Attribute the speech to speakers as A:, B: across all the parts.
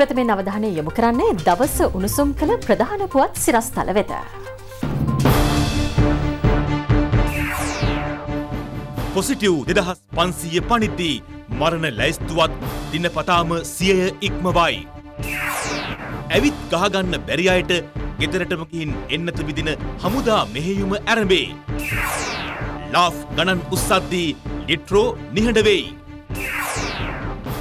A: ප්‍රථමෙන් අවධානය යොමු කරන්නේ දවස උණුසුම් කළ ප්‍රධාන පුවත් සිරස්තල වෙත.
B: පොසිටව් දෙදහස් පන්සීය පනිද්දී මරණ ලැයිස්තුවත් දිනපතාම සියය ඉක්මවයි. ඇවිත් ගහගන්න බැරි අයට ගෙදරටමකින් එන්නත විදින හමුදා මෙහෙයුම ඇරඹේ. ලාෆ් ගණන් උස්සද්දී ලිට්‍රෝ නිහඬවෙයි.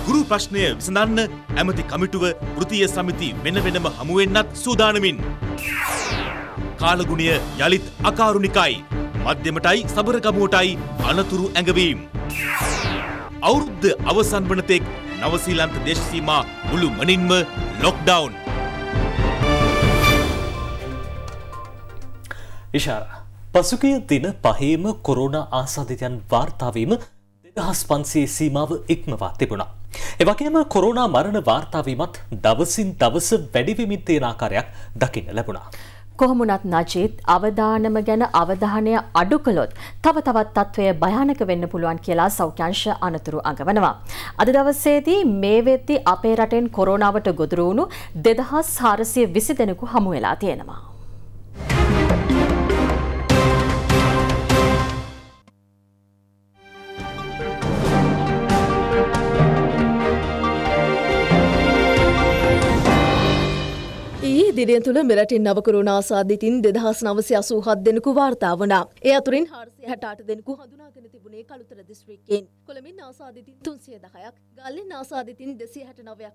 B: ගුරු ප්‍රශ්නය විසඳන්න ඇමති කමිටුව ෘතිය සමිති වෙන වෙනම හමුවෙන්නත් සූදානමින්. කාලගුණිය යළිත් අකාරුණිකයි. මධ්‍යමටයි සබරගමුවටයි අනතුරු ඇඟවීම්. අවුරුද්ධ අවසන් වනතෙක් නවසීලන්ත දේශසීමා මුළු මනින්ම ලොක්ඩවුන්.
C: විශාරා. පසුගිය දින පහේම කොරුණ ආසාධිතයන් වාර්තාවීම දෙදහස් පන්සේ සීමාව ඉක්මවා තිබුණා. එවගේම කොරෝනා මරණ වාර්තාවීමත් දවසින් දවස වැඩිවිමින් තියෙන ආකාරයක් දකින්න ලැබුණා.
A: කොහොමුණත් නජීත් අවධානම ගැන අවධානය අඩු කළොත් තව තවත් තත්ත්වය භයානක වෙන්න පුළුවන් කියලා සෞඛ්‍යංශ අනතුරු අඟවනවා. අද දවසේදී මේ වෙද්දී අපේ රටෙන් කොරෝනාවට ගොදුරු වුණු 2420 දෙනෙකු හමු වෙලා තියෙනවා.
D: දිරියතුළ මෙරටින් නවකරුණ ආසාධිතින් දෙදහස් නවසි අසූහත් දෙනෙකු වාර්තා වනා. ඒ අතුරින් හර්ස. හැටාට දෙනෙකු හඳුනාගෙන තිබුණේ කළුතර දිස්ත්‍රික්කයෙන්. කොළඹින් ආසාදිතින් 310ක්, ගල්ලෙන් ආසාදිතින් 269ක්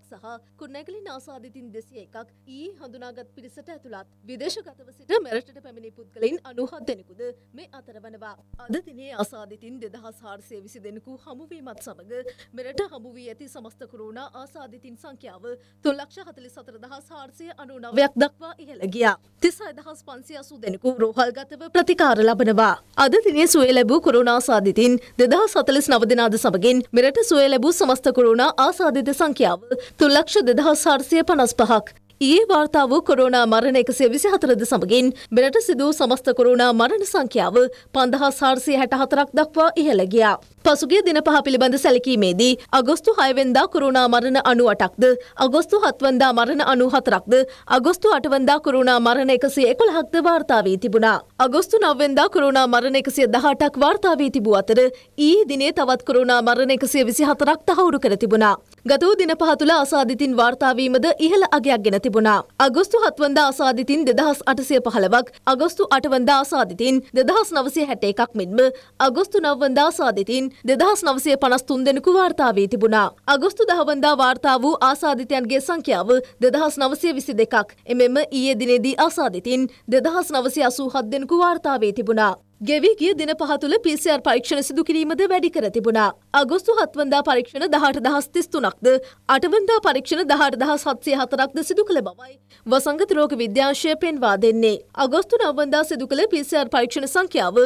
D: සහ කුරුණෑගලින් ආසාදිතින් 201ක් ඊයේ හඳුනාගත් පිරිසට ඇතුළත් විදේශගතව සිට මෙරටට පැමිණි පුද්ගලයින් 97 දෙනෙකුද මේ අතර වනවා. අද දිනේ ආසාදිතින් 2420 දෙනෙකු හමුවීමත් සමග මෙරට හමු වී ඇති සමස්ත කුරුණා ආසාදිතින් සංඛ්‍යාව 344499ක් දක්වා ඉහළ ගියා. 36580 දෙනෙකු රෝහල්ගතව ප්‍රතිකාර ලබනවා. අද දිනේ මේ සුවේ ලැබූ කුරුණා ආසාදිතින් 2049 දෙනාද සමගින් මෙරට සුවේ ලැබූ සමස්ත කුරුණා ආසාදිත සංඛ්‍යාව 3455ක් ඒ වාර්තා වූ කොරෝනා මරණ එකසේ විසි හතරද සමගින් මෙරට සිදූ සමස්ත කොරෝනා මරණ සංඛ්‍යාව පඳහා සාර්සය හැට හතරක් දක්වා ඉහළගියා. පසුගේ දින පහ පිළිබඳ සැලකීමේදී අගොස්තු හයවෙන්දා කොරුණා මරණ අනු අටක්ද අගොස්තු හත්වන්දා මරණ අනු හතරක්ද අගොස්තු අටවන්දා කොරුණා මරණ එකසේ එකොළහක්ද වාර්තාාවී තිබුණා. අගොස්තු නවවෙන්දා කොරුණා මරණ එකසිය දහටක් වාර්තාාවී තිබූ අතර ඊ දිනේ තවත් කොරුණා මරණ එකසේ විසි හතරක් තහවුරු කර තිබුණා. ගතූ දින පහතුළ අසාධිතින් වාර්තාාවීමද ඉහළ අගයක් ගෙන තිබ තිබුණා. අගොස්තු හත්වන්දා අසාධිතින් දෙදහස් අටසය පහළවක් අගොස්තු අටවන්දා අසාධිතින් දෙදහස් නවසය හැට එකක් මෙන්ම අගොස්තු නවවන්දා සාධිතින් දෙදහස් නවසය පනස්තුන් දෙනෙකු වාර්තාාවී තිබුණා. අගොස්තු දහවන්දා වාර්තා වූ ආසාධිතයන්ගේ සංඛ්‍යාව දෙදහස් නවසය විසි දෙකක් එමෙම ඊයේ දිනේදී අසාධිතින් දෙදහස් නවසය අසූ හත් දෙනෙකු වාර්තාාවී තිබුණා. ගෙවී ගිය දින පහ තුළ PCR පරීක්ෂණ සිදු කිරීමද වැඩි කර තිබුණා. අගෝස්තු 7 වනදා පරීක්ෂණ 18033ක්ද 8 වනදා පරීක්ෂණ 18704ක්ද සිදු කළ බවයි වසංගත රෝග විද්‍යාංශය පෙන්වා දෙන්නේ. අගෝස්තු 9 වනදා සිදු කළ PCR පරීක්ෂණ සංඛ්‍යාව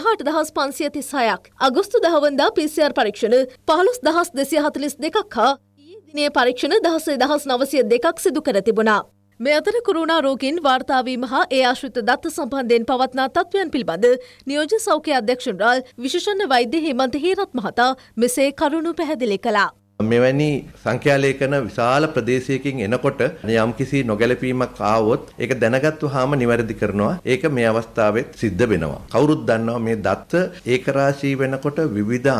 D: 18536ක්. අගෝස්තු 10 වනදා PCR පරීක්ෂණ 15242ක් හා ඊයේ දිනේ පරීක්ෂණ 16902ක් සිදු කර තිබුණා. මේ අතර කුරුණා රෝගීන් වාර්තාාවීම හා ඒ ආශ්‍රිත දත්ත සම්බන්ධයෙන් පවත්නා තත්ත්වයන් පිළිබඳ නියෝජ සෞඛ්‍ය අධ්‍යක්ෂ ජනරාල් විශේෂණ වෛද්‍ය හේමන්ත හේරත් මහතා මෙසේ කරුණු පැහැදිලි කළා.
E: මෙවැනි සංඛ්‍යාලේඛන විශාල ප්‍රදේශයකින් එනකොට යම්කිසි නොගැලපීමක් ආවොත් ඒක දැනගත්තුවාම නිවැරදි කරනවා. ඒක මේ අවස්ථාවෙත් සිද්ධ වෙනවා. කවුරුත් දන්නවා මේ දත්ත ඒකරාශී වෙනකොට විවිධ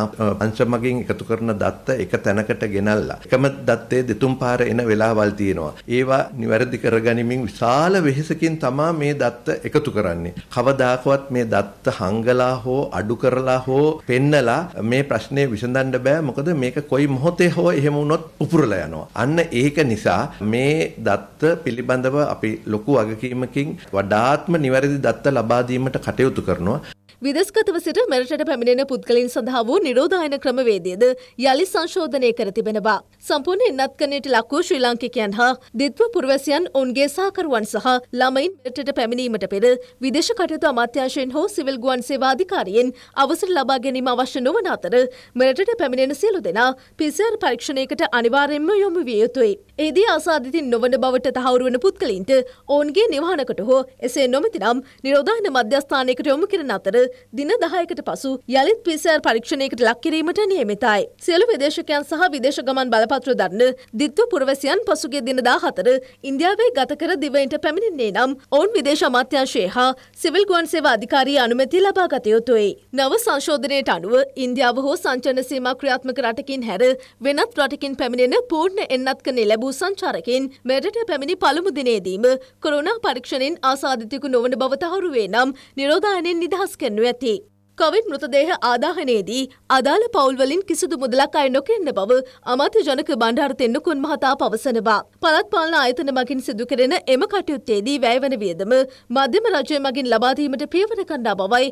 E: අංශමකින් එකතු කරන දත්ත එක තැනකට ගෙනල්ලා එකම දත්තේ දෙතුන් පාර එන වෙලාවල් තියෙනවා. ඒවා නිවැරදි කරගනිමින් විශාල වෙහෙසකින් තමා මේ දත්ත එකතු කරන්නේ. කවදාකවත් මේ දත්ත හංගලා හෝ අඩු කරලා හෝ පෙන්නලා මේ ප්‍රශ්නේ විසඳන්න බෑ. මොකද මේක කොයි මොහොතේ දත්තය හෝ එහෙම වුණොත් උපුරලා යනවා. අන්න ඒක නිසා මේ දත්ත පිළිබඳව අපි ලොකු වගකීමකින් වඩාත්ම නිවැරදි දත්ත ලබා දීමට කටයුතු කරනවා.
D: විදස්ගතව සිට මෙරටට පැමිණෙන පුද්ගලින් සඳහා වූ නිරෝධායන ක්‍රමවේදයද යළි සංශෝධනය කර තිබෙනවා. සම්පූර්ණ ඉන්නත්කනයට ලක් වූ ශ්‍රී ලාංකිකයන් හා දිත්ව පුරවැසියන් ඔවුන්ගේ සහකරුවන් සහ ළමයින් මෙරටට පැමිණීමට පෙර විදේශ කටයුතු අමාත්‍යාංශයෙන් හෝ සිවිල් ගුවන් සේවාධිකාරියෙන් අවසර ලබා ගැනීම අවශ්‍ය නොවන අතර මෙරටට පැමිණෙන සියලු දෙනා PCR පරීක්ෂණයකට අනිවාර්යයෙන්ම යොමු විය යුතුයි. ඒදී ආසාධිතින් නොවන බවට තහවුරුවන පුද්ගලින්ට ඔවුන්ගේ නිවානකට හෝ එසේ නොමතිනම් නිරෝධායන මධ්‍යස්ථානයකට යොමු කරන අතර දින දහයකට පසු යළිත් පිසර් පරීක්ෂණයකට ලක්කිරීමට නියමිතයි. සියලු විදේශකයන් සහ විදේශ ගමන් බලපත්‍ර දන්න දිත්ව පුරවැසියන් පසුගේ දින දාහතර ඉන්දියාවේ ගත කර දිවයින්ට පැමිණින්නේ නම් ඔවුන් විදේශ අමාත්‍යංශයේ හා සිවිල් ගුවන් සේවා අධිකාරී අනුමැතිය ලබා ගත යුතුයි. නව සංශෝධනයට අනුව ඉන්දියාව හෝ සංචන සීමා ක්‍රියාත්මක රටකින් හැර වෙනත් රටකින් පැමිණෙන පූර්ණ එන්නත්ක නිලැබ ලැබූ සංචාරකෙන් මෙරට පැමිණි පළමු දිනේදීම කොරුණා පරීක්ෂණයෙන් ආසාධිතයකු නොවන බව තහවුරුවේ නම් නිරෝධායනෙන් නිදහස් කරනු ඇති. කොවිඩ් මෘතදේහ ආදාහනයේදී අදාළ පවුල්වලින් කිසිදු මුදලක් අය නොකෙන්න බව අමාත්‍ය ජනක බණ්ඩාර තෙන්නකුන් මහතා පවසනවා. පළත් පාලන ආයතන මගින් සිදු කෙරෙන එම කටයුත්තේදී වැයවන වියදම මධ්‍යම රජය මගින් ලබා දීමට පියවර ගන්නා බවයි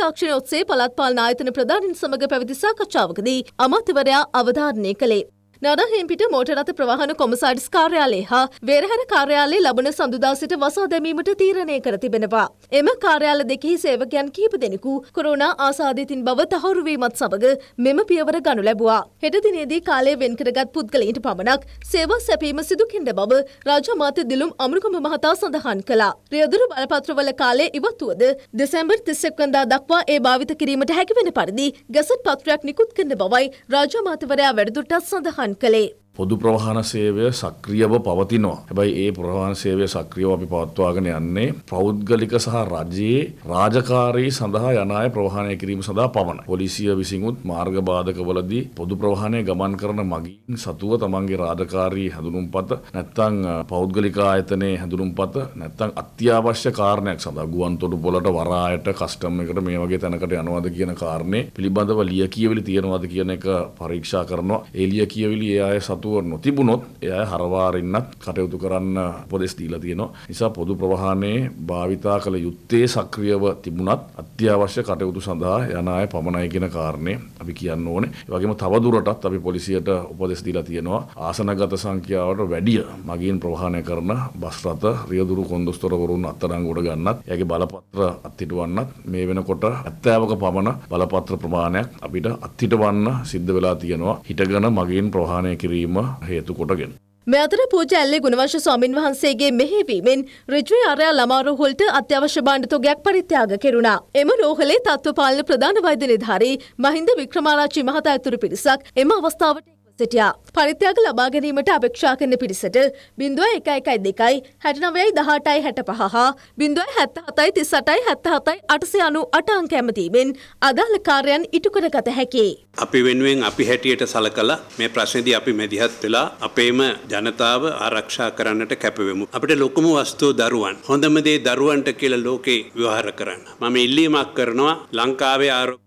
D: තාක්ෂණ ඔස්සේ පළත් පාලන ආයතන ප්‍රධානින් සමග පැවති සාකච්ඡාවකදී අමාත්‍යවරයා අවධාරණය කළේ. නරහිම්පිට මෝටරත ප්‍රවාහන කොමසාඩිස් කාර්යාලයේ හා වෙරහර කාර්යාලයේ ලබන සඳුදා සිට වසා දැමීමට තීරණය කර තිබෙනවා. එම කාර්යාල දෙකෙහි සේවකයන් කිහිප දෙනෙකු කොරෝනා ආසාදිතින් බව තහවුරු වීමත් සමග මෙම පියවර ගනු ලැබුවා. හෙට දිනේදී කාලය වෙන් කරගත් පුද්ගලයින්ට පමණක් සේවා සැපීම සිදු කෙරෙන බව රාජ්‍ය මාත්‍ය දිලුම් අමරකම මහතා සඳහන් කළා. රියදුරු බලපත්‍රවල කාලය ඉවත් වුවද දෙසැම්බර් 31 වෙනිදා දක්වා ඒ භාවිත කිරීමට හැකි වෙන පරිදි ගැසට් පත්‍රයක් නිකුත් කරන බවයි රාජ්‍ය මාත්‍යවරයා වැඩිදුරටත් සඳහන් සඳහන් කළේ.
F: පොදු ප්‍රවාහන සේවය සක්‍රියව පවතිනවා. හැබැයි ඒ ප්‍රවාහන සේවය සක්‍රියව අපි පවත්වාගෙන යන්නේ පෞද්ගලික සහ රජයේ රාජකාරී සඳහා යන අය ප්‍රවාහනය කිරීම සඳහා පමණයි. පොලිසිය විසිනුත් මාර්ග බාධකවලදී පොදු ප්‍රවාහනය ගමන් කරන මගින් සතුව තමන්ගේ රාජකාරී හැඳුනුම්පත නැත්නම් පෞද්ගලික ආයතනයේ හැඳුනුම්පත නැත්නම් අත්‍යවශ්‍ය කාරණයක් සඳහා ගුවන්තොටුපොළට වරායට කස්ටම් එකට මේ වගේ තැනකට යනවාද කියන කාරණේ පිළිබඳව ලියකියවිලි තියනවාද කියන එක පරීක්ෂා කරනවා. ඒ ලියකියවිලි ඒ අය සතු සතුව නොතිබුණොත් එය හරවාරන්නත් කටයුතු කරන්න පොදෙස් දීලා තියෙනවා. නිසා පොදු ප්‍රවාහනයේ භාවිතා කළ යුත්තේ සක්‍රියව තිබුණත් අත්‍යවශ්‍ය කටයුතු සඳහා යන අය පමණයි කියන කාරණේ අපි කියන්න ඕනේ. ඒ වගේම තවදුරටත් අපි පොලිසියට උපදෙස් දීලා තියෙනවා ආසනගත සංඛ්‍යාවට වැඩිය මගින් ප්‍රවාහනය කරන බස් රථ රියදුරු කොන්දොස්තරවරුන් අත්අඩංගුවට ගන්නත් එයාගේ බලපත්‍ර අත්හිටුවන්නත් මේ වෙනකොට 70ක පමණ බලපත්‍ර ප්‍රමාණයක් අපිට අත්හිටවන්න සිද්ධ වෙලා තියෙනවා. හිටගෙන මගින් ප්‍රවාහනය කිරීම පැවැත්ම හේතු කොටගෙන.
D: මෙ අතර පූජ ඇල්ලේ ගුණවංශ ස්වාමින් වහන්සේගේ මෙහෙවීමෙන් රිජ්වේ අරයා ළමා රෝහලට අත්‍යවශ්‍ය භාණ්ඩ තොගයක් පරිත්‍යාග කෙරුණා. එම රෝහලේ තත්ත්ව පාලන ප්‍රධාන වෛද්‍ය නිලධාරී මහින්ද වික්‍රමාරච්චි මහතා ඇතුළු පිරිසක් එම අවස්ථාවට සිටියා. පරිත්‍යාග ලබා ගැනීමට අපේක්ෂා කරන පිරිසට බිඳුව එක එකයි දෙකයි හැට නවයයි දහටයි හැට පහ හා බිඳුව හැත්ත හතයි තිස් සටයි හැත්ත හතයි අටසය අනු අට අංක ඇමතීමෙන් අදාළ කාර්යන් ඉටු කර ගත හැකි.
E: අපි වෙනුවෙන් අපි හැටියට සලකලා මේ ප්‍රශ්නේදී අපි මැදිහත් වෙලා අපේම ජනතාව ආරක්ෂා කරන්නට කැපවෙමු. අපිට ලොකුම වස්තුව දරුවන්. හොඳම දේ දරුවන්ට කියලා ලෝකේ විවහාර කරන්න. මම ඉල්ලීමක් කරනවා ලංකාවේ ආරෝ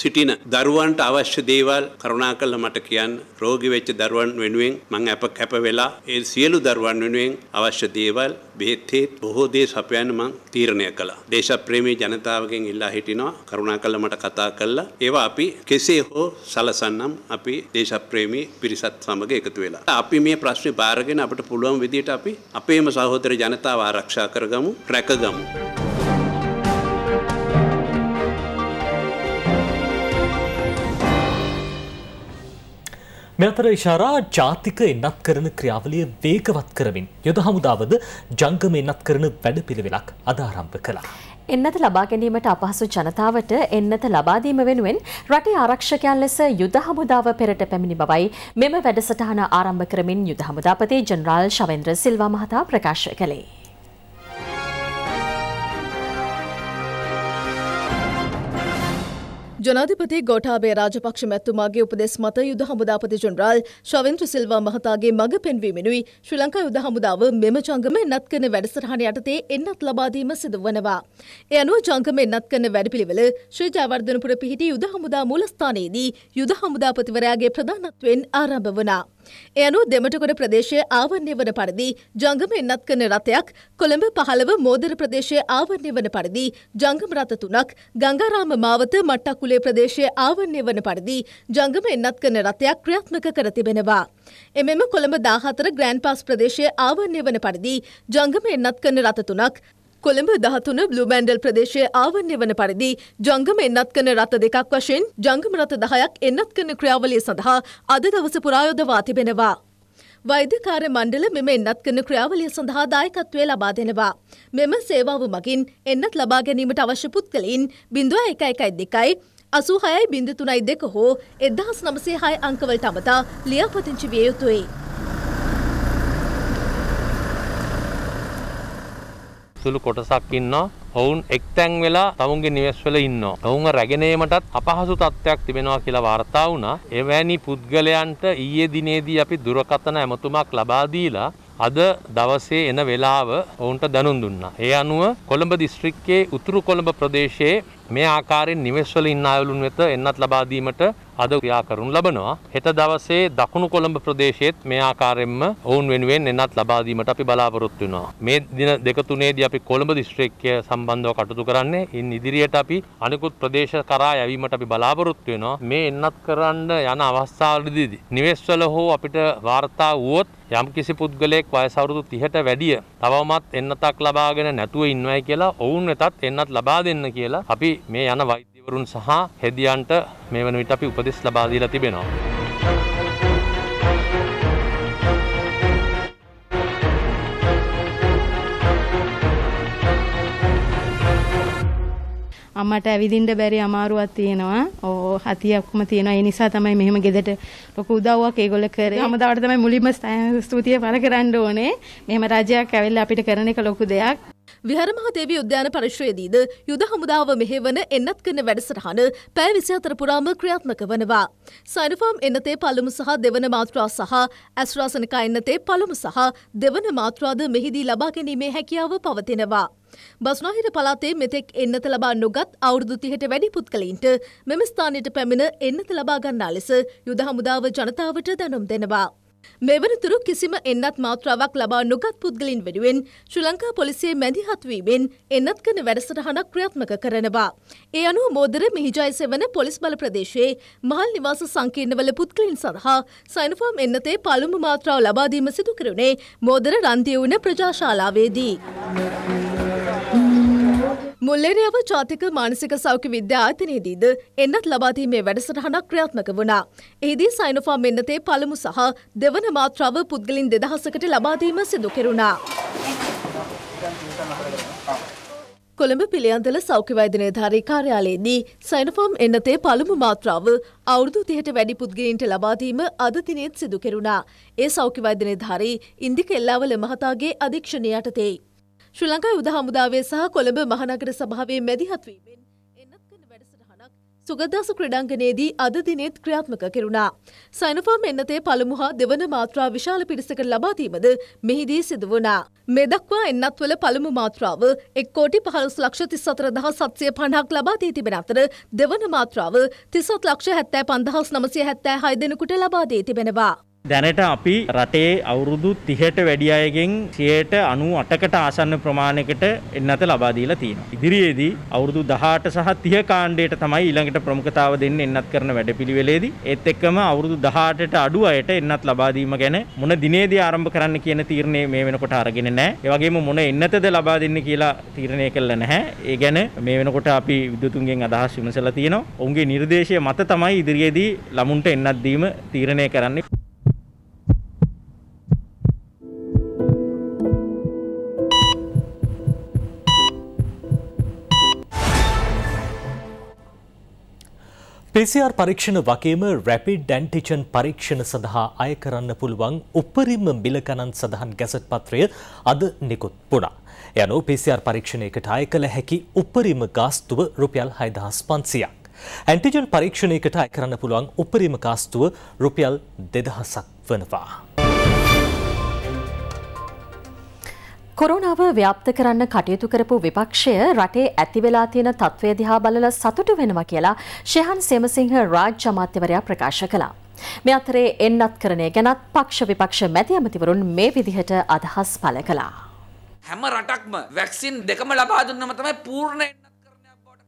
E: සිටින දරුවන්ට අවශ්‍ය දේවල් කරුණා කළ මට කියන්න රෝගි වෙච්ච දරුවන් වෙනුවෙන් මං අප කැප වෙලා ඒ සියලු දරුවන් වෙනුවෙන් අවශ්‍ය දේවල් බෙහෙත්ෙත් බොහෝ දේ සපයන්න මං තීරණය කළා. දේශප්‍රේමී ජනතාවගෙන් ඉල්ලා හිටිනවා කරුණා කළ මට කතා කළා. ඒවා අපි කෙසේ හෝ සලසන්නම් අපි දේශප්‍රේමී පිරිසත් සමග එකතු වෙලා. අපි මේ ප්‍රශ්නේ බාරගෙන අපිට පුළුවන් විදිහට අපි අපේම සහෝදර ජනතාව ආරක්ෂා කරගමු, රැකගමු.
C: මේ අතර ඉෂාරා ජාතික එන්නත් කරන ක්‍රියාවලිය වේගවත් කරමින් යොද හමුදාවද ජංගම එන්නත් කරන වැඩපිළිවෙලක් අද ආරම්භ කළා.
A: එන්නත ලබා ගැනීමට අපහසු ජනතාවට එන්නත ලබාදීම වෙනුවෙන් රටේ ආරක්ෂකයන් ලෙස යුද හමුදාව පෙරට පැමිණි බවයි මෙම වැඩසටහන ආරම්භ කරමින් යුද හමුදාපති ජනරාල් ශවෙන්ද්‍ර සිල්වා මහතා ප්‍රකාශ කළේ.
D: ජනාධිපති ගෝඨාභය රාජපක්ෂ මැතිතුමාගේ උපදෙස් මත යුද හමුදාපති ජනරාල් ශවෙන්ද්‍ර සිල්වා මහතාගේ මඟ පෙන්වීමෙනුයි ශ්‍රී ලංකා යුද හමුදාව මෙම ජංගම එන්නත් කරන වැඩසටහන යටතේ එන්නත් ලබා දීම සිදු වනවා. ඒ අනුව ජංගම එන්නත් කරන වැඩපිළිවෙල ශ්‍රී ජයවර්ධනපුර පිහිටි යුද හමුදා මූලස්ථානයේදී යුද හමුදාපතිවරයාගේ ප්‍රධානත්වයෙන් ආරම්භ වුණා. එය අනුව දෙමටගොඩ ප්‍රදේශයේ ආවරණය වන පරිදි ජංගම එන්නත් කරන රථයක් කොළඹ පහළව මෝදර ප්‍රදේශයේ ආවරණය වන පරිදි ජංගම රථ තුනක් ගංගාරාම මාවත මට්ටක්කුලේ ප්‍රදේශයේ ආවරණය වන පරිදි ජංගම එන්නත් කරන රථයක් ක්‍රියාත්මක කර තිබෙනවා. එමෙම කොළඹ 14 ග්‍රෑන්ඩ් පාස් ප්‍රදේශයේ ආවරණය වන පරිදි ජංගම එන්නත් කරන රථ තුනක් කොළඹ දහතුන බ්ලුමැන්ඩල් ප්‍රදේශය ආවරණය වන පරිදි ජංගම එන්නත් කන රථ දෙකක් වශයෙන් ජංගම රථ දහයක් එන්නත් කන ක්‍රියාවලිය සඳහා අද දවස පුරායොදවා තිබෙනවා. වෛද්‍යකාර මණ්ඩල මෙම එන්නත් කන ක්‍රියාවලිය සඳහා දායකත්වය ලබා දෙනවා. මෙම සේවාව මගින් එන්නත් ලබා ගැනීමට අවශ්‍ය පුද්ගලයින් බිඳුව එක එකයි දෙකයි අසූ හයයි බිඳ තුනයි දෙක හෝ එදහස් නමසේ හය අංකවලට අමතා ලියාපතිංචි විය යුතුයි.
E: සුළු කොටසක් ඉන්නවා. ඔවුන් එක්තැන් වෙලා තමුන්ගේ නිවෙස්වල ඉන්නවා. ඔවුන්ව රැගෙනීමටත් අපහසු තත්ත්වයක් තිබෙනවා කියලා වාර්තා වුණා. එවැනි පුද්ගලයන්ට ඊයේ දිනේදී අපි දුරකථන ඇමතුමක් ලබා දීලා අද දවසේ එන වෙලාව ඔවුන්ට දැනුම් දුන්නා. ඒ අනුව කොළඹ දිස්ත්‍රික්කයේ උතුරු කොළඹ ප්‍රදේශයේ මේ ආකාරයෙන් නිවෙස්වල ඉන්න අයවලුන් වෙත එන්නත් ලබා දීමට අද ක්‍රියා කරනු ලබනවා. හෙට දවසේ දකුණු කොළඹ ප්‍රදේශයේත් මේ ආකාරයෙන්ම ඔවුන් වෙනුවෙන් එන්නත් ලබා දීමට අපි බලාපොරොත්තු වෙනවා. මේ දින දෙක තුනේදී අපි කොළඹ දිස්ත්‍රික්කය සම්බන්ධව කටයුතු කරන්නේ. ඉන් ඉදිරියට අපි අනෙකුත් ප්‍රදේශ කරා යැවීමට අපි බලාපොරොත්තු වෙනවා. මේ එන්නත් කරන්න යන අවස්ථාවලදීදී නිවෙස්වල හෝ අපිට වාර්තා වුවොත් යම් කිසි පුද්ගලයෙක් වයසවරුදු තිහට වැඩිය තවමත් එන්නතක් ලබාගෙන නැතුව ඉන්නවයි කියලා ඔවුන් වෙතත් එන්නත් ලබා දෙන්න කියලා අපි මේ යන වෛද්‍යවරුන් සහ හෙදියන්ට මේ වන විට අපි උපදෙස් ලබා දීලා තිබෙනවා.
G: අම්මට ඇවිදින්න බැරි අමාරුවක් තියෙනවා. ඕ හතියක්ම තියෙනවා. ඒ නිසා
D: තමයි මෙහෙම ගෙදරට ලොකු උදව්වක් ඒගොල්ලෝ කරේ. අමදාවට තමයි මුලින්ම ස්තුතිය පළ කරන්න ඕනේ. මෙහෙම රජයක් ඇවිල්ලා අපිට කරන එක ලොකු දෙයක්. විහරමහදේවී උද්‍යාන පරිශ්‍රයේදීද යුද හමුදාව මෙහෙවන එන්නත් කරන වැඩසටහන පැය විසි අතර පුරාම ක්‍රියාත්මක වනවා. සයිනෆාම් එන්නතේ පළමු සහ දෙවන මාත්‍රා සහ ඇස්රාසනකා එන්නතේ පළමු සහ දෙවන මාත්‍රාද මෙහිදී ලබා ගැනීමේ හැකියාව පවතිනවා. බස්නාහිර පලාතේ මෙතෙක් එන්නත ලබා නොගත් අවුරුදු තිහට වැඩි පුද්ගලයින්ට මෙම ස්ථානයට පැමිණ එන්නත ලබා ගන්නා ලෙස යුද හමුදාව ජනතාවට දැනුම් දෙනවා. මෙවනතුරු කිසිම එන්නත් මාත්‍රාවක් ලබා නොගත් පුද්ගලින් වෙනුවෙන් ශ්‍රී ලංකා පොලිසිය මැදිහත්වීමෙන් එන්නත් කන වැඩසටහනක් ක්‍රියාත්මක කරනවා. ඒ අනුව මෝදර මිහිජයසෙවන පොලිස් බල ප්‍රදේශයේ මහල් නිවාස සංකීර්ණවල පුද්ගලින් සඳහා සයිනෆෝම් එන්නතේ පළමු මාත්‍රාව ලබාදීම සිදු කරුණේ මෝදර රන්දිය වුණ ප්‍රජාශාලාවේදී. Thank you. මුල්ලේරයව ජාතික මානසික සෞඛ්‍ය විද්‍යායතනයේදීද එන්නත් ලබාදීමේ වැඩසටහනක් ක්‍රියාත්මක වුණා. එහිදී සයිනොෆා මෙන්නතේ පළමු සහ දෙවන මාත්‍රාව පුද්ගලින් දෙදහසකට ලබාදීම සිදු කෙරුණා. කොළඹ පිළියන්දල සෞඛ්‍ය වෛද්‍ය නිලධාරී කාර්යාලයේදී සයිනොෆෝම් එන්නතේ පළමු මාත්‍රාව අවුරුදු 30ට වැඩි පුද්ගලයන්ට ලබා දීම අද දිනෙත් සිදු කෙරුණා. ඒ සෞඛ්‍ය වෛද්‍ය නිලධාරී ඉන්දික එල්ලාවල මහතාගේ අධීක්ෂණය යටතේ ශ්‍රී ලංකා යුද හමුදාවේ සහ කොළඹ මහනගර සභාවේ මැදිහත්වීමෙන් එන්නත් කන වැඩසටහනක් සුගදාස ක්‍රඩංගනයේදී අද දිනෙත් ක්‍රියාත්මක කෙරුණා. සයිනෆාම් එන්නතේ පළමු හා දෙවන මාත්‍රා විශාල පිරිසකට ලබාදීමද මෙහිදී සිදු වුණා. මෙදක්වා එන්නත්වල පළමු මාත්‍රාව එක් කෝටි පහළොස් ලක්ෂ තිස් අතර දහස් සත්සය පණහක් ලබාදී තිබෙන අතර දෙවන මාත්‍රාව තිසත් ලක්ෂ හැත්තෑ පන්දහස් නමසය හැත්තෑ හය දෙනකුට ලබාදී තිබෙනවා.
C: දැනට අපි රටේ අවුරුදු 30ට වැඩි අයගෙන් 98කට ආසන්න ප්‍රමාණයකට එන්නත ලබා දීලා තියෙනවා. ඉදිරියේදී අවුරුදු 18 සහ 30 කාණ්ඩයට තමයි ඊළඟට ප්‍රමුඛතාව දෙන්නේ එන්නත් කරන වැඩපිළිවෙලේදී. ඒත් එක්කම අවුරුදු 18ට අඩු අයට එන්නත් ලබා දීම ගැන මොන දිනේදී ආරම්භ කරන්න කියන තීරණය මේ වෙනකොට අරගෙන නැහැ. ඒ වගේම මොන එන්නතද ලබා දෙන්නේ කියලා තීරණය කළා නැහැ. ඒ ගැන මේ වෙනකොට අපි විද්‍යුතුන්ගෙන් අදහස් විමසලා තියෙනවා. ඔවුන්ගේ නිර්දේශය මත තමයි ඉදිරියේදී ළමුන්ට එන්නත් දීම තීරණය කරන්නේ. PCR පරීක්ෂණ වගේම රැපිඩ් ඇන්ටිජන් පරීක්ෂණ සඳහා අය කරන්න පුළුවන් උපරිම මිල ගණන් සඳහන් ගැසට් පත්‍රය අද නිකුත් වුණා. යනු PCR පරීක්ෂණයකට අය කළ හැකි උපරිම ගාස්තුව රුපියල් 6500ක්. ඇන්ටිජන් පරීක්ෂණයකට අය කරන්න පුළුවන් උපරිම ගාස්තුව රුපියල් 2000ක් වෙනවා.
A: කොරුණාව ව්‍යාප්ත කරන්න කටයුතු කරපු විපක්ෂය රටේ ඇති වෙලා තියෙන තත්ත්වය දිහා බලලා සතුටු වෙනවා කියලා ශෙහන් සේමසිංහ රාජ්‍ය අමාත්‍යවරයා ප්‍රකාශ කළා. මේ අතරේ එන්නත්කරණය ගැනත් පක්ෂ විපක්ෂ මැති ඇමතිවරුන් මේ විදිහට අදහස් පළ කළා.
F: හැම රටක්ම වැක්සින් දෙකම ලබා දුන්නම තමයි පූර්ණ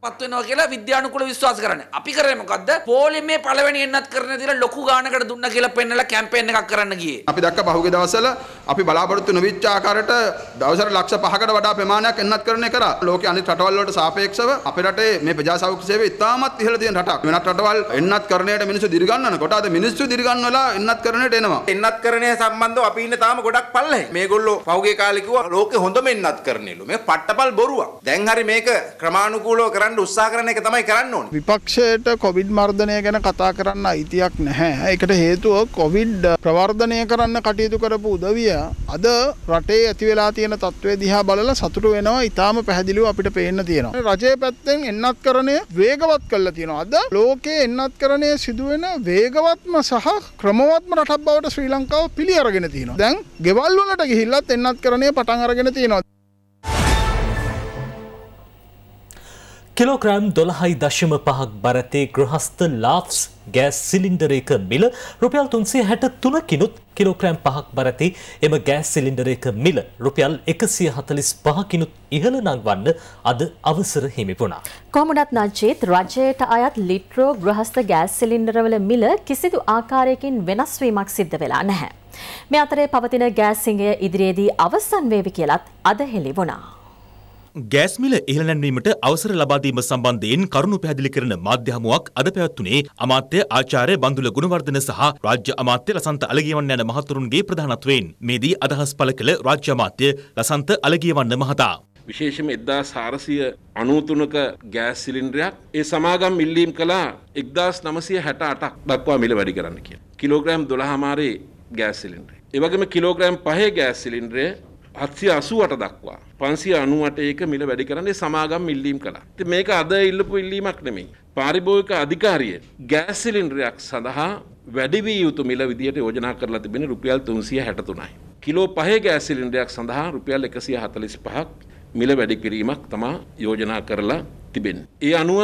F: පත් වෙනවා කියලා විද්‍යානුකූල විශ්වාස කරන්නේ. අපි කරේ මොකද්ද? පොලිමේ පළවෙනි එන්නත් කරන දින ලොකු ගානකට දුන්නා කියලා පෙන්නලා කැම්පේන් එකක් කරන්න ගියේ.
H: අපි දැක්ක පහුගිය දවස්වල අපි බලාපොරොත්තු නොවිච්ච ආකාරයට දවසට ලක්ෂ 5කට වඩා ප්‍රමාණයක් එන්නත් කරන එක කරා. ලෝකයේ අනිත් රටවල් වලට සාපේක්ෂව අපේ රටේ මේ ප්‍රජා සෞඛ්‍ය සේවය ඉතාමත් ඉහළ තියෙන රටක්. වෙනත් රටවල් එන්නත් කරණයට මිනිස්සු දිරිගන්නනකොට අද මිනිස්සු දිරිගන්නවලා එන්නත් කරණයට එනවා. එන්නත් කරණය සම්බන්ධව අපි ඉන්නේ තාම ගොඩක් පල්ලෙහි. මේගොල්ලෝ පහුගිය කාලේ කිව්වා ලෝකේ හොඳම එන්නත් කරණයලු. මේ පට්ටපල් බොරුවක්. දැන් හරි මේක ක්‍රමානුකූලව කරන්න කරන්න උත්සා කරන එක තමයි කරන්න ඕන. විපක්ෂයට කොවිඩ් මර්ධනය ගැන කතා කරන්න අයිතියක් නැහැ. ඒකට හේතුව කොවිඩ් ප්‍රවර්ධනය කරන්න කටයුතු කරපු උදවිය අද රටේ ඇති වෙලා තියෙන තත්ත්වය දිහා බලලා සතුටු වෙනවා. ඊටාම පැහැදිලිව අපිට පේන්න තියෙනවා. රජයේ පැත්තෙන් එන්නත් කරණය වේගවත් කරලා තියෙනවා. අද ලෝකයේ එන්නත් කරණය සිදුවෙන වේගවත්ම සහ ක්‍රමවත්ම රටක් බවට ශ්‍රී ලංකාව පිළි අරගෙන තියෙනවා. දැන් ගෙවල් වලට ගිහිල්ලත් එන්නත් කරණය පටන් අරගෙන තියෙනවා.
C: කිලෝග්‍රෑම් දොළහයි දශම පහක් බරතේ ගෘහස්ත ලාෆ්ස් ගෑස් සිලින්ඩරයක මිල රුපියල් තුන්සේ හැට තුනකිනුත් කිලෝග්‍රෑම් පහක් බරති එම ගෑස් සිලින්ඩරයක මිල රුපියල් එකසිය හතලිස් පහකිනුත් ඉහළ නංවන්න අද අවසර හිමිපුණා.
A: කොමඩත් නජේත් රජයට අයත් ලිට්‍රෝ ගෘහස්ත ගෑස් සිලින්ඩරවල මිල කිසිදු ආකාරයකින් වෙනස්වීමක් සිද්ධ වෙලා නැහැ. මේ අතරේ පවතින ගෑස් සිංහය ඉදිරියේදී අවසන් වේවි කියලත් අද හෙළි වුණා.
B: ගෑස් මිල ඉහළ නැන්වීමට අවසර ලබා දීම සම්බන්ධයෙන් කරුණු පැහැදිලි කරන මාධ්‍ය හමුවක් අද පැවැත්ුණේ අමාත්‍ය ආචාර්ය බන්දුල ගුණවර්ධන සහ රාජ්‍ය අමාත්‍ය ලසන්ත අලගියවන්න යන මහතුරුන්ගේ ප්‍රධානත්වයෙන් මේදී අදහස් පළ කළ රාජ්‍ය අමාත්‍ය ලසන්ත අලගියවන්න මහතා
H: විශේෂම එදදා සාරසිය අනූතුනක ගෑස් සිලින්ඩරයක් ඒ සමාගම් මිල්ලීම් කලා එක්දස් නමසය හැට අටක් දක්වා මිල වැඩි කරන්න කිය. කිලෝග්‍රෑම් දොළහමාරේ ගෑස් සිලින්ඩ්‍රේ. ඒවගේම කිලෝග්‍රෑම් පහේ ගෑස් සිලින්ඩ්‍රේ හත්සිය අසුවට දක්වා පන්සිය අනුවට ඒක මිල වැඩි කරන්නේ සමාගම් ඉල්ලීම් කළා. ඉතින් මේක අද ඉල්ලපු ඉල්ලීමක් නෙමෙයි. පාරිභෝගික අධිකාරිය ගෑස් සිලින්ඩරයක් සඳහා වැඩි විය යුතු මිල විදියට යෝජනා කරලා තිබෙන රුපියල් 363යි. කිලෝ 5 ගෑස් සිලින්ඩරයක් සඳහා රුපියල් 145ක් මිල වැඩි කිරීමක් තමයි යෝජනා කරලා තිබෙන්නේ. ඒ අනුව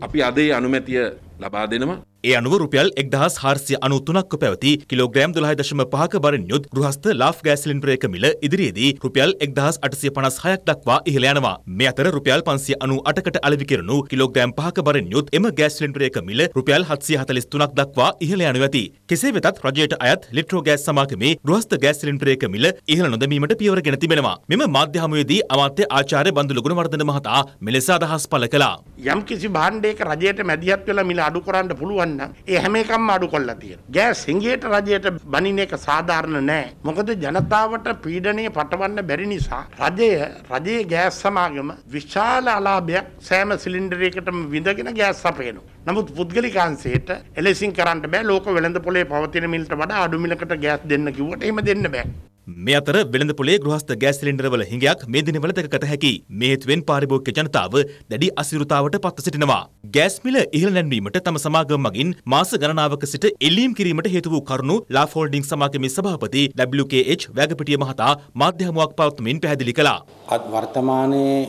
H: අපි අදේ අනුමැතිය ලබා දෙනවා.
B: ඒ අනුව රුපියල් 1493ක්ව පැවති කිලෝග්‍රෑම් 12.5ක බරින් යුත් ගෘහස්ත ලාෆ් ගෑස් සිලින්ඩරයක මිල ඉදිරියේදී රුපියල් 1856ක් දක්වා ඉහළ යනවා. මේ අතර රුපියල් 598කට අලෙවි කෙරුණු කිලෝග්‍රෑම් 5ක බරින් යුත් එම ගෑස් සිලින්ඩරයක මිල රුපියල් 743ක් දක්වා ඉහළ යනු ඇති. කෙසේ වෙතත් රජයට අයත් ලිට්‍රෝ ගෑස් සමාගමේ ගෘහස්ත ගෑස් සිලින්ඩරයක මිල ඉහළ නොදැමීමට පියවර ගෙන තිබෙනවා. මෙම මාධ්‍ය හමුවේදී අමාත්‍ය ආචාර්ය බඳුළු ගුණවර්ධන මහතා මෙලෙස අදහස් පළ කළා.
H: යම් කිසි භාණ්ඩයක රජයට මැදිහත් වෙලා මිල අඩු කරන්න පුළුවන් ගන්න ඒ හැම එකක්ම අඩු කරලා තියෙනවා. ගෑස් හිඟයට රජයට බනින එක සාධාරණ නෑ. මොකද ජනතාවට පීඩනය පටවන්න බැරි නිසා රජය රජයේ ගෑස් සමාගම විශාල අලාභයක් සෑම සිලින්ඩරයකටම විඳගෙන ගෑස් සපයනවා. නමුත් පුද්ගලිකාංශයට එලෙසින් කරන්න බෑ ලෝක වෙළඳ පොලේ පවතින මිලට වඩා අඩු මිලකට ගෑස් දෙන්න කිව්වට එහෙම දෙන්න බෑ.
B: මේ අතර වෙළඳපොලේ ගෘහස්ත ගෑස් සිලින්ඩරවල හිඟයක් මේ දිනවල දැකගත හැකි. මේ හේතුවෙන් පාරිභෝගික ජනතාව දැඩි අසීරුතාවට පත්ව සිටිනවා. ගෑස් මිල ඉහළ නැන්වීමට තම සමාගම මගින් මාස ගණනාවක සිට එළීම් කිරීමට හේතු වූ කරුණු ලා ෆෝල්ඩින් සමාගමේ සභාපති WKH වැගපිටිය මහතා මාධ්‍ය හමුවක් පවත්වමින් පැහැදිලි කළා. අද
H: වර්තමානයේ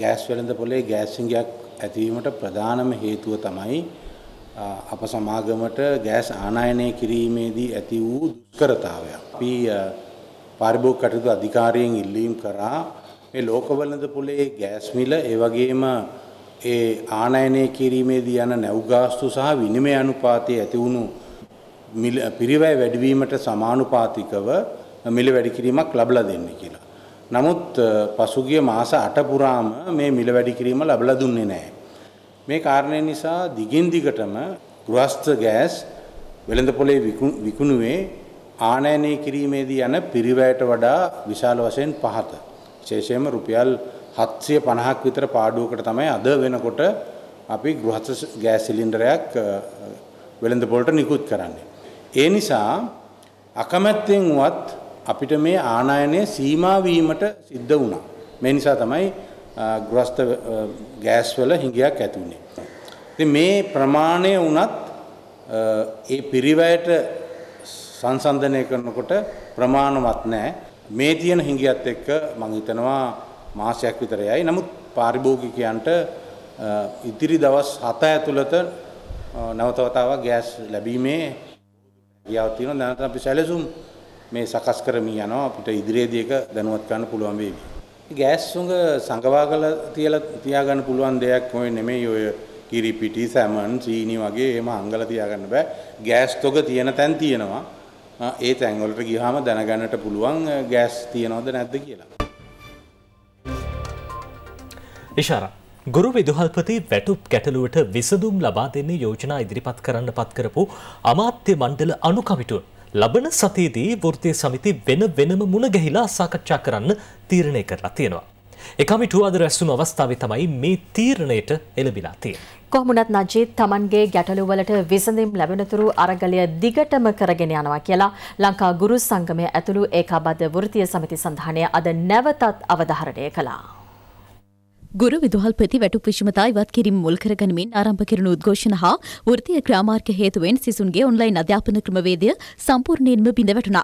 H: ගෑස් වෙළඳපොලේ ගෑස් හිඟයක් ඇතිවීමට ප්‍රධානම හේතුව තමයි අප සමාගමට ගෑස් ආනයනය කිරීමේදී ඇති වූ දුෂ්කරතාවයක්. අපි පාරිභෝග කටයුතු අධිකාරියෙන් ඉල්ලීම් කරා මේ ලෝකවලඳ පුලේ ගෑස් මිල ඒ වගේම ඒ ආනයනය කිරීමේදී යන නැව්ගාස්තු සහ විනිමය අනුපාතයේ ඇති වුණු පිරිවැය වැඩිවීමට සමානුපාතිකව මිල වැඩි කිරීමක් ලබලා දෙන්න කියලා. නමුත් පසුගිය මාස 8 පුරාම මේ මිල වැඩි කිරීම ලබලා දුන්නේ නැහැ. මේ කාරණය නිසා දිගින් දිගටම ගෘහස්ත ගෑස් වෙළඳ පොලේ විකුණුවේ ආනයනය කිරීමේදී යන පිරිවැයට වඩා විශාල වශයෙන් පහත. විශේෂයෙන්ම රුපියල් 750ක් විතර පාඩුවකට තමයි අද වෙනකොට අපි ගෘහස්ථ ගෑස් සිලින්ඩරයක් වෙළඳ පොළට නිකුත් කරන්නේ. ඒ නිසා අකමැත්තෙන් වුවත් අපිට මේ ආනයනය සීමා වීමට සිද්ධ වුණා. මේ නිසා තමයි ගෘහස්ථ ගෑස් වල හිඟයක් ඇති වුණේ. ඉතින් මේ ප්‍රමාණය වුණත් ඒ පිරිවැයට සංසන්දනය කරනකොට ප්‍රමාණවත් නැහැ. මේ තියෙන හිඟියත් එක්ක මම හිතනවා මාසයක් විතර යයි. නමුත් පාරිභෝගිකයන්ට ඉදිරි දවස් 7 ඇතුළත නැවත වතාවක් ගෑස් ලැබීමේ ගියාව තියෙනවා. දැනට අපි සැලසුම් මේ සකස් කරමින් යනවා. අපිට ඉදිරියේදී ඒක දැනුවත් කරන්න පුළුවන් වෙයි. ගෑස් සුඟ සංගවා කරලා තියලා තියාගන්න පුළුවන් දෙයක් හොය නෙමෙයි ඔය කිරිපිටි සැමන් සීනි වගේ එහෙම අංගල තියාගන්න බෑ ගෑස් තොග තියෙන තැන් තියෙනවා ඒ තැන්වලට ගිහාම දැනගන්නට පුළුවන් ගෑස් තියනොද නැද්ද කියලා.
C: ඉශාර ගුරු විදුහල්පති වැටුප් ගැටලුවට විසඳුම් ලබා දෙන්නේ යෝජනා ඉදිරිපත් කරන්න පත්කරපු අමාත්‍ය මණ්ඩල අනුකමිටුව ලබන සතියේදී වෘත්තය සමිති වෙන වෙනම මුණ ගැහිලා සාකච්ඡා කරන්න තීරණය කරලා තියෙනවා. එකමිටු අද රැස්සුණු අවස්ථාවේ තමයි මේ තීරණයට එළබිලා තියෙන්නේ.
A: කොහොමුණත් නජීත් තමන්ගේ ගැටලුවලට විසඳම් ලැබෙනතුරු අරගලය දිගටම කරගෙන යනවා කියලා ලංකා ගුරු සංගමය ඇතුළු ඒකාබද්ධ වෘත්තීය සමිති සඳහනය අද නැවතත් අවධාරණය කළා. ගුරු විදුහල්පති
G: වැටුප් විෂමතා ඉවත් කිරීම මුල් කරගනිමින් ආරම්භ කරන උද්ඝෝෂණ හා වෘත්තීය ක්‍රාමාර්ග හේතුවෙන් සිසුන්ගේ ඔන්ලයින් අධ්‍යාපන ක්‍රමවේදය සම්පූර්ණයෙන්ම බිඳ වැටුණා.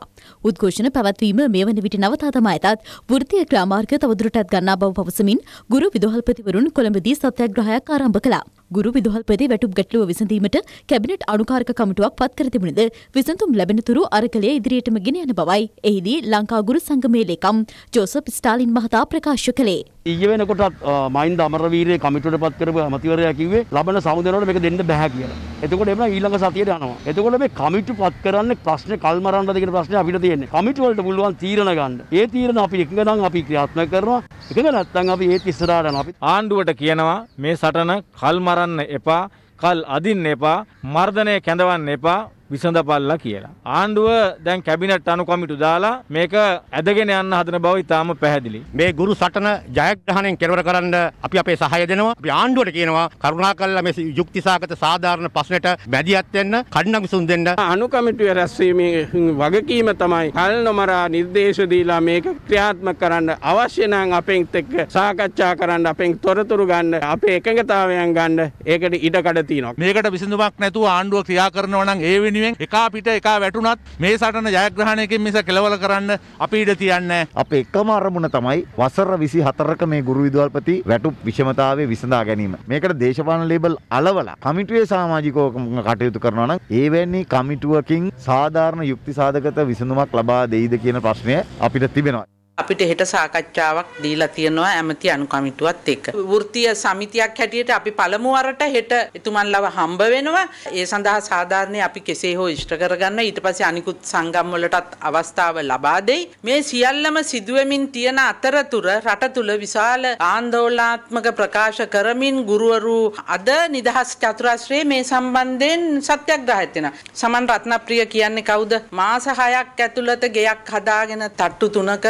G: උද්ඝෝෂණ පැවැත්වීම මේ වන විට නවතා තම ඇතත් වෘත්තීය ක්‍රාමාර්ග තවදුරටත් ගන්නා බව පවසමින් ගුරු විදුහල්පතිවරුන් කොළඹදී සත්‍යග්‍රහයක් ආරම්භ කළා. ගුරු විදුහල්පති වැටුප් ගැටලුව විසඳීමට කැබිනට් අනුකාරක කමිටුවක් පත් කර තිබුණද විසඳුම් ලැබෙනතුරු අරකලය ඉදිරියටම ගෙන යන බවයි එහිදී ලංකා ගුරු සංගමේ ලේකම් ජෝසප් ස්ටාලින් මහතා ප්‍රකාශ කළේ.
E: ඊයේ වෙනකොටත් මයින්ද අමරවීරයේ කමිටුවට පත් කරපු අමතිවරයා කිව්වේ ලබන සමුදනවල මේක දෙන්න බෑ කියලා. එතකොට එමුනා ඊළඟ සතියට යනවා. එතකොට මේ කමිටු පත් කරන්නේ ප්‍රශ්නේ කල්මරන්නද කියන ප්‍රශ්නේ අපිට තියෙන්නේ. කමිටු වලට පුළුවන් තීරණ ගන්න. ඒ තීරණ
B: අපි එකඟනම් අපි ක්‍රියාත්මක කරනවා. එකඟ නැත්නම් අපි ඒත් ඉස්සරහට යනවා. ආණ්ඩුවට කියනවා මේ සටන කල්මර මරන්න එපා, කල් අදින්න එපා, මර්ධනය කැඳවන්න එපා, විසඳපල්ලා කියලා.
H: ආණ්ඩුව දැන් කැබිනට් අනුකමිටු දාලා මේක ඇදගෙන යන්න හදන බව ඉතාම පැහැදිලි. මේ ගුරු සටන ජයග්‍රහණයෙන් කෙලවර කරන්න අපි අපේ සහාය දෙනවා. අපි ආණ්ඩුවට කියනවා කරුණාකරලා මේ යුක්තිසහගත සාධාරණ ප්‍රශ්නෙට මැදිහත් වෙන්න, කඩිනම් විසඳ දෙන්න. අනුකමිටුවේ රැස්වීමේ වගකීම තමයි කල් නොමරා නිර්දේශ දීලා මේක ක්‍රියාත්මක කරන්න අවශ්‍ය නම් අපෙන් එක්ක සාකච්ඡා කරන්න, අපෙන් තොරතුරු ගන්න, අපේ එකඟතාවයන් ගන්න ඒකට ඉඩ කඩ තියෙනවා. මේකට විසඳුමක් නැතුව ආණ්ඩුව ක්‍රියා කරනවා නම් ඒ වෙනුවෙන් වෙනුවෙන් එකා පිට එකා වැටුණත් මේ සටන ජයග්‍රහණයකින් මිස කෙලවල කරන්න අපි ඉඩ තියන්න අප එකම අරමුණ තමයි වසර විසි හතරක මේ ගුරු විදවල්පති වැටු විෂමතාවේ විසඳා ගැනීම මේකට දේශපාන ලේබල් අලවලා කමිටුවේ සමාජිකෝකම කටයුතු කරනවා නම් ඒවැනි
F: කමිටුවකින් සාධාරණ යුක්ති සාධකත විසඳුමක් ලබා දෙයිද කියන ප්‍රශ්නය අපිට තිබෙනවා
G: අපිට හෙට සාකච්ඡාවක් දීලා තියෙනවා ඇමති අනුකමිටුවත් එක්ක. වෘත්තීය සමිතියක් හැටියට අපි පළමු වරට හෙට එතුමන්ලව හම්බ වෙනවා. ඒ සඳහා සාධාරණේ අපි කෙසේ හෝ ඉෂ්ට කරගන්න ඊට පස්සේ අනිකුත් සංගම් වලටත් අවස්ථාව ලබා දෙයි. මේ සියල්ලම සිදුවෙමින් තියෙන අතරතුර රට තුල විශාල ආందోලනාත්මක ප්‍රකාශ කරමින් ගුරුවරු අද නිදහස් චතුරාස්‍රයේ මේ සම්බන්ධයෙන් සත්‍යග්‍රහයත් වෙනවා. සමන් රත්නප්‍රිය කියන්නේ කවුද? මාස 6ක් ඇතුළත ගෙයක් හදාගෙන තට්ටු තුනක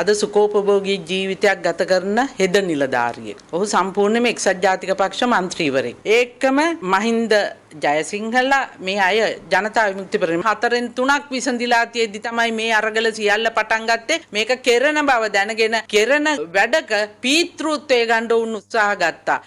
G: අද සුකෝපභෝගී ජීවිතයක් ගත කරන හෙද නිලධාරියෙක්. ඔහු සම්පූර්ණයෙන්ම එක්සත් ජාතික පක්ෂ මන්ත්‍රීවරයෙක්. ඒකම මහින්ද ජයසිංහල මේ අය ජනතා විමුක්ති පෙරමුණ හතරෙන් තුනක් විසඳිලා තියෙද්දි තමයි මේ අරගල සියල්ල පටන් ගත්තේ. මේක කෙරෙන බව දැනගෙන කෙරෙන වැඩක පීතෘත්වය ගන්න උත්සාහ ගත්තා.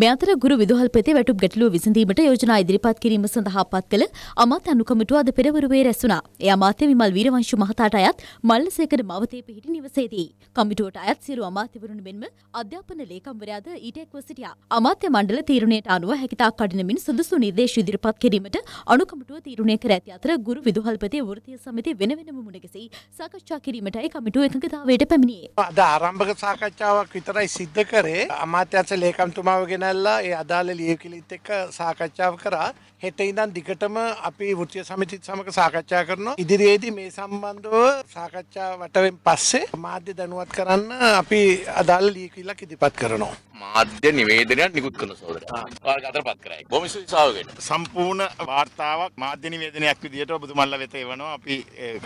G: මෙතර ගුරු විදුහල්පති වැටුප් ගැටලුව විසඳීමට යෝජනා ඉදිරිපත් කිරීම සඳහා පත් කළ අමාත්‍ය අනුකමිටුව අද පෙරවරුවේ රැස්වුණා. ඒ අමාත්‍ය විමල් වීරවංශු මහතාට අයත් මල්ලසේකර මවතේ පිහිටි නිවසේදී කමිටුවට අයත් සියලු අමාත්‍යවරුන් මෙන්ම අධ්‍යාපන ලේකම්වරයාද ඊට එක්ව සිටියා. අමාත්‍ය මණ්ඩල තීරණයට අනුව හැකිතාක් කඩිනමින් සුදුසු නිර්දේශ ඉදිරිපත් කිරීමට අනුකමිටුව තීරණය කර ඇති අතර ගුරු විදුහල්පති වෘත්තීය සමිති වෙන වෙනම මුණගැසී සාකච්ඡා කිරීමටයි කමිටුව එකඟතාවයට පැමිණියේ.
H: අද ආරම්භක සාකච්ඡාවක් විතරයි සිද්ධ කරේ අමාත්‍යංශ ලේකම්තුමාවගේ පැනැල්ලා ඒ අදාළ ලියකිලිත් එක්ක සාකච්ඡාව කරා හෙට ඉඳන් දිගටම අපි වෘත්තීය සමිතිත් සමග සාකච්ඡා කරනවා. ඉදිරියේදී මේ සම්බන්ධව සාකච්ඡා වටවෙන් පස්සේ මාධ්‍ය දැනුවත් කරන්න අපි අදාළ ලියකිල්ලක් ඉදිරිපත් කරනවා.
E: මාධ්‍ය නිවේදනයක් නිකුත්
F: කරන සහෝදරයා. වාර්ග අතරපත් කරයි. බොහොම සුවිසාවගෙන. සම්පූර්ණ වාර්තාවක් මාධ්‍ය නිවේදනයක් විදිහට ඔබතුමන්ලා වෙත එවනවා. අපි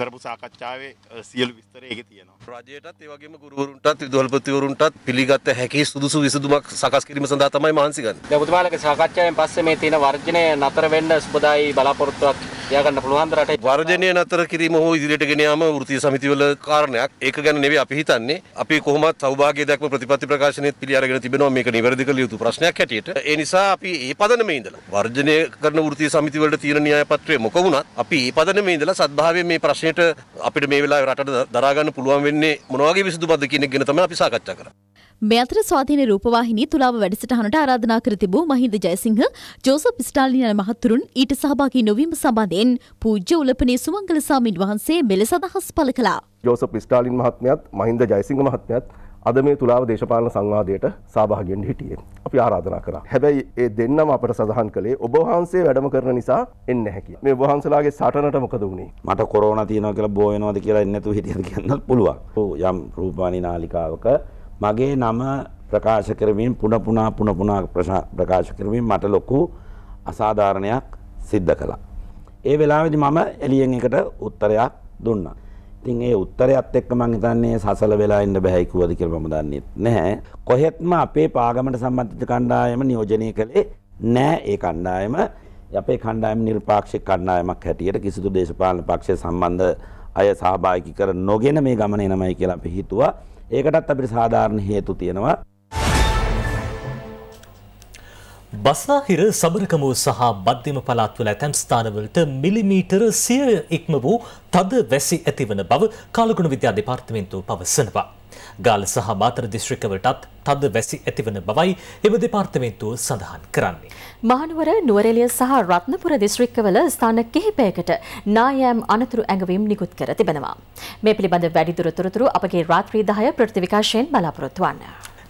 F: කරපු සාකච්ඡාවේ සියලු විස්තර ඒකේ තියෙනවා. රජයටත් ඒ වගේම
B: ගුරුවරුන්ටත් විදුහල්පතිවරුන්ටත් පිළිගත හැකි සුදුසු විසඳුමක් සකස් කිරීම සඳහා තමයි මහන්සි ගන්න. දැන්
C: ඔබතුමාලගේ සාකච්ඡාවෙන් පස්සේ මේ තියෙන වර්ජනය නතර නතර වෙන්න සුබදායි බලාපොරොත්තුවක් යාගන්න
B: පුළුවන් රටේ වර්ජනය නතර කිරීම හෝ ඉදිරියට ගෙන යාම වෘත්තීය සමිතිවල කාරණයක් ඒක ගැන නෙවෙයි අපි හිතන්නේ අපි කොහොමත් සෞභාග්‍ය දක්ම ප්‍රතිපත්ති ප්‍රකාශනයේත් පිළිඅරගෙන තිබෙනවා මේක නිවැරදි කළ යුතු ප්‍රශ්නයක් හැටියට ඒ නිසා අපි ඒ පදනමේ ඉඳලා වර්ජනය කරන වෘත්තීය සමිතිවලට තියෙන න්‍යාය පත්‍රය මොක වුණත් අපි ඒ පදනමේ ඉඳලා සත්භාවයේ මේ ප්‍රශ්නෙට අපිට මේ වෙලාවේ රටට දරා ගන්න පුළුවන් වෙන්නේ මොනවා වගේ විසඳුමක්ද කියන එක ගැන තමයි අපි සාකච්ඡා කරන්නේ
G: මේ අතර ස්වාධීන රූපවාහිනී තුලාව වැඩසටහනට ආරාධනා කර තිබූ මහින්ද ජයසිංහ, ජෝසප් ස්ටාලින් යන මහත්තුරුන් ඊට සහභාගී නොවීම සම්බන්ධයෙන් පූජ්‍ය උලපනේ සුමංගල සාමින් වහන්සේ මෙලෙස අදහස් පළ කළා.
B: ජෝසප් ස්ටාලින් මහත්මයාත් මහින්ද ජයසිංහ මහත්මයාත් අද මේ තුලාව දේශපාලන සංවාදයට සහභාගියෙන් හිටියේ. අපි ආරාධනා කරා. හැබැයි ඒ දෙන්නම අපට සඳහන් කළේ ඔබ වහන්සේ වැඩම කරන නිසා එන්නේ නැහැ කියලා. මේ වහන්සලාගේ සටනට මොකද වුනේ? මට කොරෝනා තියෙනවා කියලා බෝ වෙනවද කියලා එන්නේ නැතුව හිටියද කියන්නත් පුළුවන්. ඔව් යම් රූපවාහිනී නාලිකාවක මගේ නම ප්‍රකාශ කරමින් පුන පුනා පුන පුනා ප්‍රකාශ කරමින් මට ලොකු අසාධාරණයක් සිද්ධ කළා. ඒ වෙලාවේදී මම එළියෙන් එකට උත්තරයක් දුන්නා. ඉතින් ඒ උත්තරයත් එක්ක මම හිතන්නේ සසල වෙලා ඉන්න බෑයි කිව්වද කියලා මම දන්නේ නැහැ. කොහෙත්ම අපේ පාගමනට සම්බන්ධිත කණ්ඩායම නියෝජනය කළේ නෑ ඒ කණ්ඩායම. අපේ කණ්ඩායම නිර්පාක්ෂික කණ්ඩායමක් හැටියට කිසිදු දේශපාලන පක්ෂ සම්බන්ධ අය සහභාගී කර නොගෙන මේ ගමන එනමයි කියලා අපි හිතුවා. ඒකටත් අපිට සාධාරණ හේතු තියෙනවා.
C: බස්නාහිර සබරකමුව සහ බද්ධම පළාත්වල ඇතැම් ස්ථානවලට මිලිමීටර සිය ඉක්ම වූ තද වැසි ඇතිවන බව කාලගුණ විද්‍යා දෙපාර්තමේන්තුව පවසනවා. ගාල සහ බාතර දිස්ත්‍රික්කවලටත් තද වැසි ඇතිවන බවයි එම දෙපාර්තමේන්තුව සඳහන් කරන්නේ.
A: මහනුවර නුවරඑළිය සහ රත්නපුර දිස්ත්‍රික්කවල ස්ථාන කිහිපයකට නායෑම් අනතුරු ඇඟවීම් නිකුත් කර තිබෙනවා. මේ පිළිබඳ වැඩිදුර තොරතුරු අපගේ රාත්‍රී 10 ප්‍රවෘත්ති විකාශයෙන් බලාපොරොත්තු වන්න.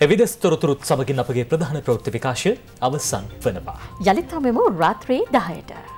C: එවිදස් තොරතුරුත් සමගින් අපගේ ප්‍රධාන ප්‍රවෘත්ති විකාශය අවසන් වනවා.
A: යළිත් හමුවෙමු රාත්‍රී 10ට.